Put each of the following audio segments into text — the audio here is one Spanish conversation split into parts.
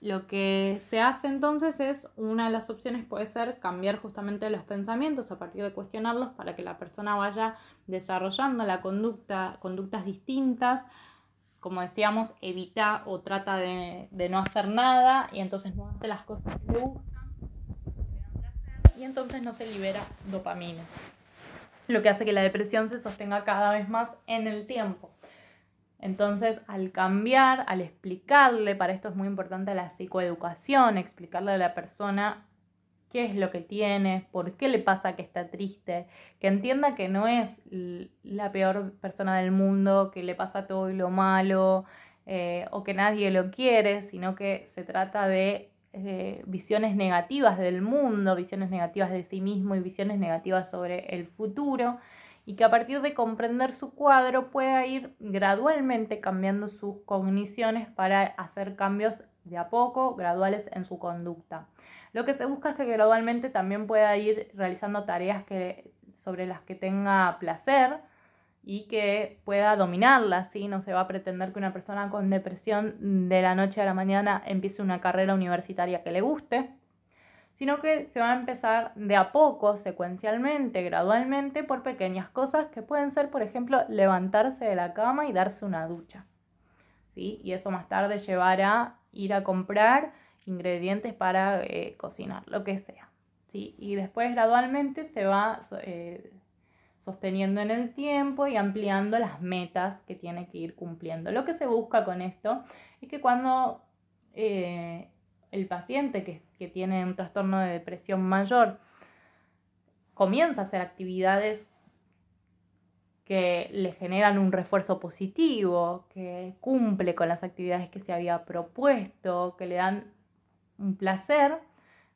Lo que se hace entonces es, una de las opciones puede ser cambiar justamente los pensamientos a partir de cuestionarlos para que la persona vaya desarrollando la conducta, conductas distintas. Como decíamos, evita o trata de, de no hacer nada y entonces no hace las cosas que le gustan y entonces no se libera dopamina, lo que hace que la depresión se sostenga cada vez más en el tiempo. Entonces, al cambiar, al explicarle, para esto es muy importante la psicoeducación, explicarle a la persona qué es lo que tiene, por qué le pasa que está triste, que entienda que no es la peor persona del mundo, que le pasa todo y lo malo, eh, o que nadie lo quiere, sino que se trata de eh, visiones negativas del mundo, visiones negativas de sí mismo y visiones negativas sobre el futuro y que a partir de comprender su cuadro pueda ir gradualmente cambiando sus cogniciones para hacer cambios de a poco, graduales en su conducta. Lo que se busca es que gradualmente también pueda ir realizando tareas sobre las que tenga placer y que pueda dominarlas, No se va a pretender que una persona con depresión de la noche a la mañana empiece una carrera universitaria que le guste sino que se va a empezar de a poco, secuencialmente, gradualmente, por pequeñas cosas que pueden ser, por ejemplo, levantarse de la cama y darse una ducha. ¿sí? Y eso más tarde llevará ir a comprar ingredientes para eh, cocinar, lo que sea. ¿sí? Y después gradualmente se va eh, sosteniendo en el tiempo y ampliando las metas que tiene que ir cumpliendo. Lo que se busca con esto es que cuando eh, el paciente que está, que tiene un trastorno de depresión mayor comienza a hacer actividades que le generan un refuerzo positivo, que cumple con las actividades que se había propuesto, que le dan un placer,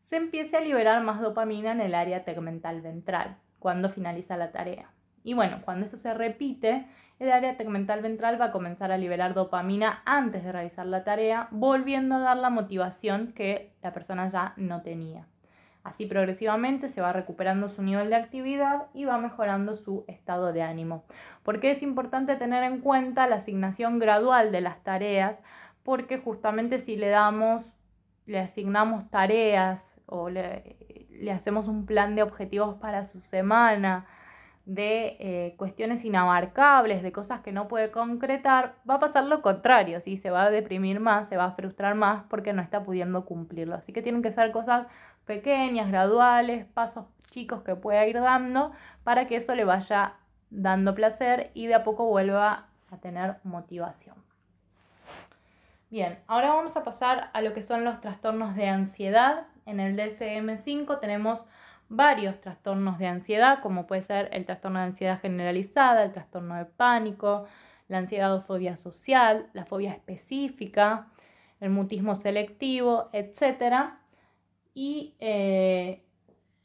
se empieza a liberar más dopamina en el área tegmental ventral cuando finaliza la tarea. Y bueno, cuando eso se repite el área tegmental ventral va a comenzar a liberar dopamina antes de realizar la tarea, volviendo a dar la motivación que la persona ya no tenía. Así progresivamente se va recuperando su nivel de actividad y va mejorando su estado de ánimo. Porque es importante tener en cuenta la asignación gradual de las tareas, porque justamente si le damos, le asignamos tareas o le, le hacemos un plan de objetivos para su semana, de eh, cuestiones inamarcables, de cosas que no puede concretar, va a pasar lo contrario, se va a deprimir más, se va a frustrar más porque no está pudiendo cumplirlo. Así que tienen que ser cosas pequeñas, graduales, pasos chicos que pueda ir dando para que eso le vaya dando placer y de a poco vuelva a tener motivación. Bien, ahora vamos a pasar a lo que son los trastornos de ansiedad. En el DSM5 tenemos varios trastornos de ansiedad, como puede ser el trastorno de ansiedad generalizada, el trastorno de pánico, la ansiedad o fobia social, la fobia específica, el mutismo selectivo, etc. Y eh,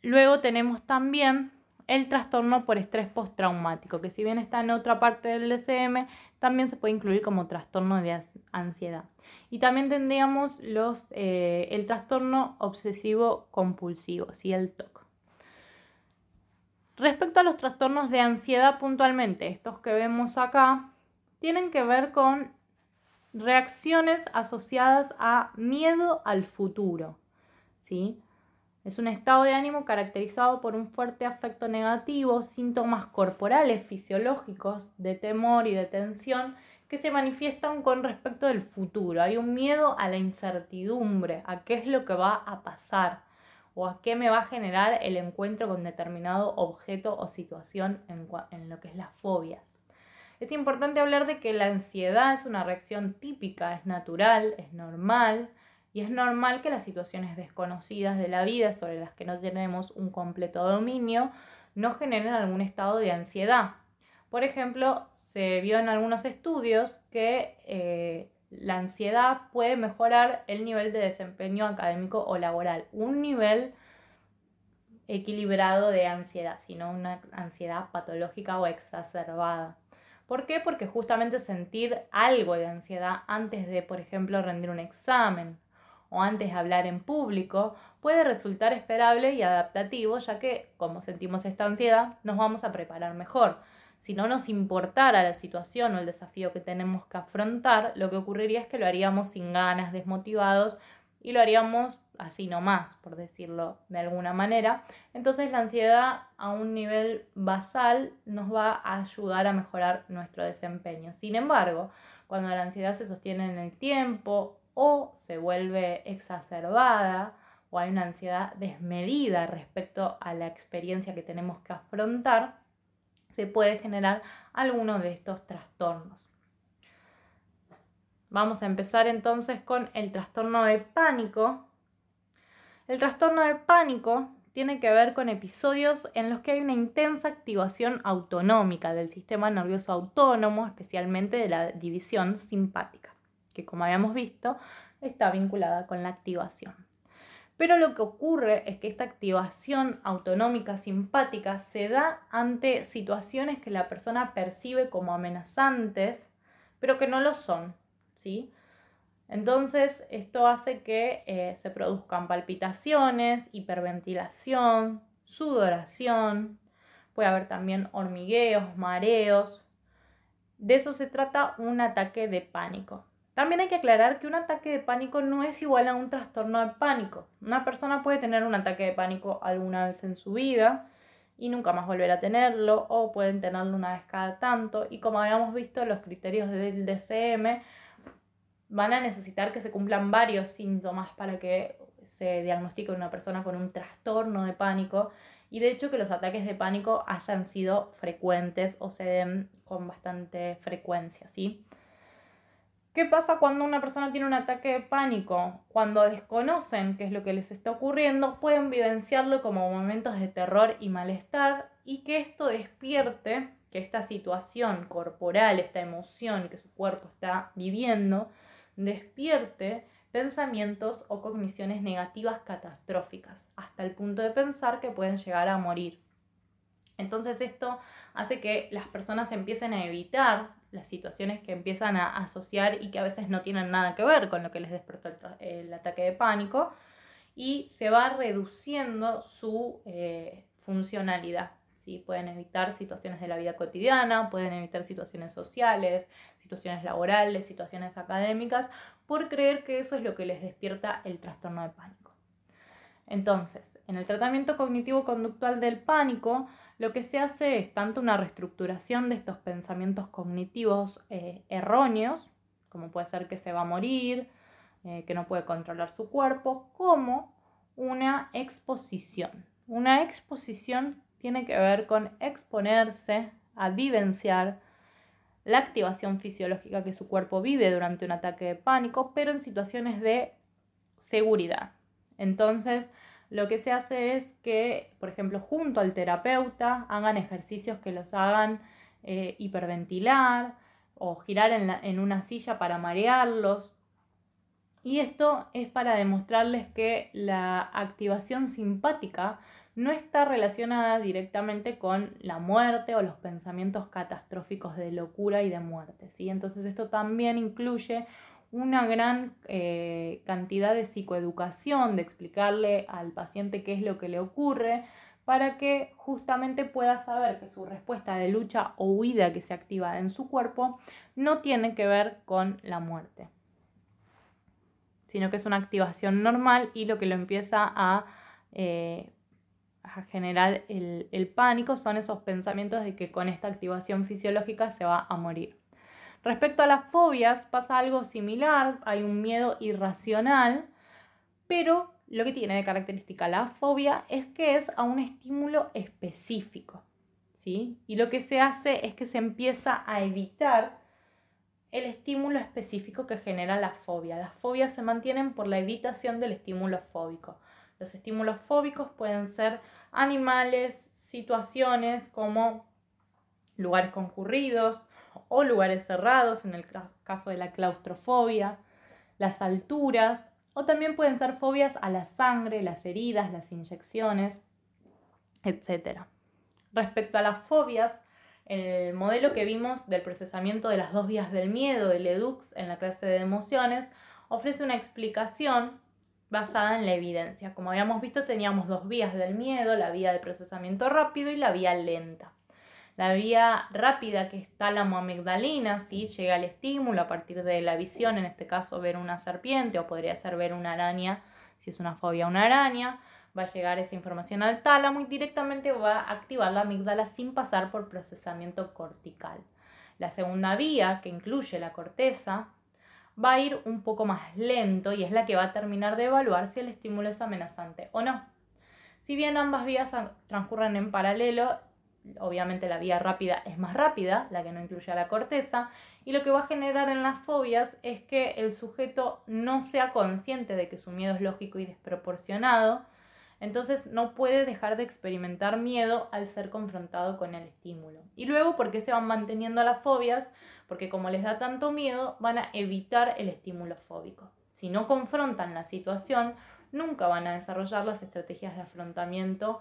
luego tenemos también el trastorno por estrés postraumático, que si bien está en otra parte del DCM, también se puede incluir como trastorno de ansiedad. Y también tendríamos los, eh, el trastorno obsesivo compulsivo, si el TOC. Respecto a los trastornos de ansiedad puntualmente, estos que vemos acá, tienen que ver con reacciones asociadas a miedo al futuro. ¿sí? Es un estado de ánimo caracterizado por un fuerte afecto negativo, síntomas corporales, fisiológicos, de temor y de tensión que se manifiestan con respecto del futuro. Hay un miedo a la incertidumbre, a qué es lo que va a pasar o a qué me va a generar el encuentro con determinado objeto o situación en, lo que es las fobias. Es importante hablar de que la ansiedad es una reacción típica, es natural, es normal, y es normal que las situaciones desconocidas de la vida sobre las que no tenemos un completo dominio no generen algún estado de ansiedad. Por ejemplo, se vio en algunos estudios que eh, la ansiedad puede mejorar el nivel de desempeño académico o laboral. Un nivel equilibrado de ansiedad, sino una ansiedad patológica o exacerbada. ¿Por qué? Porque justamente sentir algo de ansiedad antes de, por ejemplo, rendir un examen o antes de hablar en público puede resultar esperable y adaptativo, ya que como sentimos esta ansiedad, nos vamos a preparar mejor si no nos importara la situación o el desafío que tenemos que afrontar, lo que ocurriría es que lo haríamos sin ganas, desmotivados y lo haríamos así nomás, por decirlo de alguna manera. Entonces la ansiedad a un nivel basal nos va a ayudar a mejorar nuestro desempeño. Sin embargo, cuando la ansiedad se sostiene en el tiempo o se vuelve exacerbada o hay una ansiedad desmedida respecto a la experiencia que tenemos que afrontar, se puede generar alguno de estos trastornos. Vamos a empezar entonces con el trastorno de pánico. El trastorno de pánico tiene que ver con episodios en los que hay una intensa activación autonómica del sistema nervioso autónomo, especialmente de la división simpática, que como habíamos visto está vinculada con la activación. Pero lo que ocurre es que esta activación autonómica simpática se da ante situaciones que la persona percibe como amenazantes, pero que no lo son, ¿sí? Entonces, esto hace que eh, se produzcan palpitaciones, hiperventilación, sudoración, puede haber también hormigueos, mareos. De eso se trata un ataque de pánico. También hay que aclarar que un ataque de pánico no es igual a un trastorno de pánico. Una persona puede tener un ataque de pánico alguna vez en su vida y nunca más volver a tenerlo o pueden tenerlo una vez cada tanto y como habíamos visto los criterios del DCM van a necesitar que se cumplan varios síntomas para que se diagnostique una persona con un trastorno de pánico y de hecho que los ataques de pánico hayan sido frecuentes o se den con bastante frecuencia, ¿sí? ¿Qué pasa cuando una persona tiene un ataque de pánico? Cuando desconocen qué es lo que les está ocurriendo, pueden vivenciarlo como momentos de terror y malestar y que esto despierte que esta situación corporal, esta emoción que su cuerpo está viviendo, despierte pensamientos o cogniciones negativas catastróficas, hasta el punto de pensar que pueden llegar a morir. Entonces esto hace que las personas empiecen a evitar las situaciones que empiezan a asociar y que a veces no tienen nada que ver con lo que les despertó el, ataque de pánico y se va reduciendo su eh, funcionalidad. Pueden evitar situaciones de la vida cotidiana, pueden evitar situaciones sociales, situaciones laborales, situaciones académicas, por creer que eso es lo que les despierta el trastorno de pánico. Entonces, en el tratamiento cognitivo conductual del pánico, lo que se hace es tanto una reestructuración de estos pensamientos cognitivos eh, erróneos, como puede ser que se va a morir, eh, que no puede controlar su cuerpo, como una exposición. Una exposición tiene que ver con exponerse a vivenciar la activación fisiológica que su cuerpo vive durante un ataque de pánico, pero en situaciones de seguridad. Entonces, lo que se hace es que, por ejemplo, junto al terapeuta hagan ejercicios que los hagan eh, hiperventilar o girar en, una silla para marearlos. Y esto es para demostrarles que la activación simpática no está relacionada directamente con la muerte o los pensamientos catastróficos de locura y de muerte. ¿sí? Entonces esto también incluye una gran eh, cantidad de psicoeducación, de explicarle al paciente qué es lo que le ocurre, para que justamente pueda saber que su respuesta de lucha o huida que se activa en su cuerpo no tiene que ver con la muerte, sino que es una activación normal y lo que lo empieza a, eh, a generar el pánico son esos pensamientos de que con esta activación fisiológica se va a morir. Respecto a las fobias pasa algo similar, hay un miedo irracional, pero lo que tiene de característica la fobia es que es a un estímulo específico. ¿sí? Y lo que se hace es que se empieza a evitar el estímulo específico que genera la fobia. Las fobias se mantienen por la evitación del estímulo fóbico. Los estímulos fóbicos pueden ser animales, situaciones como lugares concurridos, o lugares cerrados, en el caso de la claustrofobia, las alturas, o también pueden ser fobias a la sangre, las heridas, las inyecciones, etc. Respecto a las fobias, el modelo que vimos del procesamiento de las dos vías del miedo el EDUX en la clase de emociones ofrece una explicación basada en la evidencia. Como habíamos visto, teníamos dos vías del miedo, la vía de procesamiento rápido y la vía lenta la vía rápida que es tálamo-amigdalina, si llega el estímulo a partir de la visión, en este caso ver una serpiente o podría ser ver una araña, si es una fobia una araña, va a llegar esa información al tálamo y directamente va a activar la amígdala sin pasar por procesamiento cortical. La segunda vía, que incluye la corteza, va a ir un poco más lento y es la que va a terminar de evaluar si el estímulo es amenazante o no. Si bien ambas vías transcurren en paralelo, obviamente la vía rápida es más rápida, la que no incluye a la corteza, y lo que va a generar en las fobias es que el sujeto no sea consciente de que su miedo es lógico y desproporcionado, entonces no puede dejar de experimentar miedo al ser confrontado con el estímulo. Y luego, ¿por qué se van manteniendo las fobias? Porque como les da tanto miedo, van a evitar el estímulo fóbico. Si no confrontan la situación, nunca van a desarrollar las estrategias de afrontamiento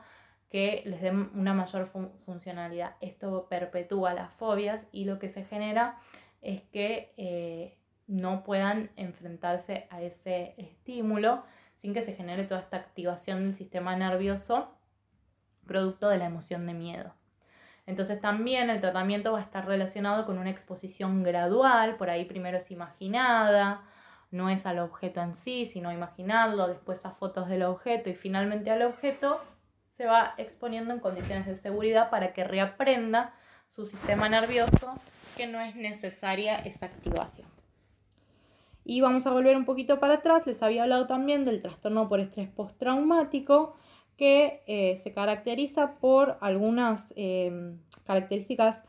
que les den una mayor funcionalidad. Esto perpetúa las fobias y lo que se genera es que eh, no puedan enfrentarse a ese estímulo sin que se genere toda esta activación del sistema nervioso producto de la emoción de miedo. Entonces también el tratamiento va a estar relacionado con una exposición gradual, por ahí primero es imaginada, no es al objeto en sí, sino imaginarlo, después a fotos del objeto y finalmente al objeto se va exponiendo en condiciones de seguridad para que reaprenda su sistema nervioso que no es necesaria esa activación. Y vamos a volver un poquito para atrás, les había hablado también del trastorno por estrés postraumático que eh, se caracteriza por algunas eh, características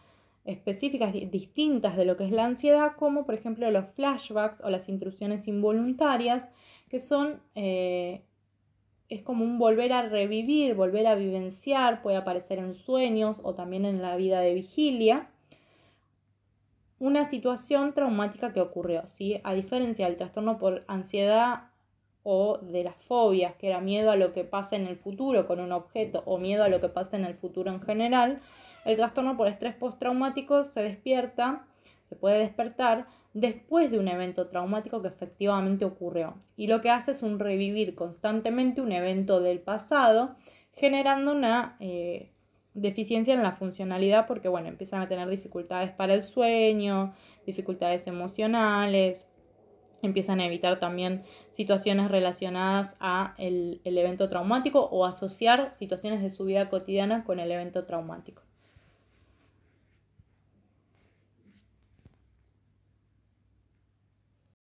específicas distintas de lo que es la ansiedad, como por ejemplo los flashbacks o las intrusiones involuntarias, que son eh, es como un volver a revivir, volver a vivenciar, puede aparecer en sueños o también en la vida de vigilia, una situación traumática que ocurrió, ¿sí? A diferencia del trastorno por ansiedad o de las fobias, que era miedo a lo que pasa en el futuro con un objeto o miedo a lo que pasa en el futuro en general, el trastorno por estrés postraumático se despierta se puede despertar después de un evento traumático que efectivamente ocurrió y lo que hace es un revivir constantemente un evento del pasado generando una eh, deficiencia en la funcionalidad porque bueno empiezan a tener dificultades para el sueño dificultades emocionales empiezan a evitar también situaciones relacionadas a el evento traumático o asociar situaciones de su vida cotidiana con el evento traumático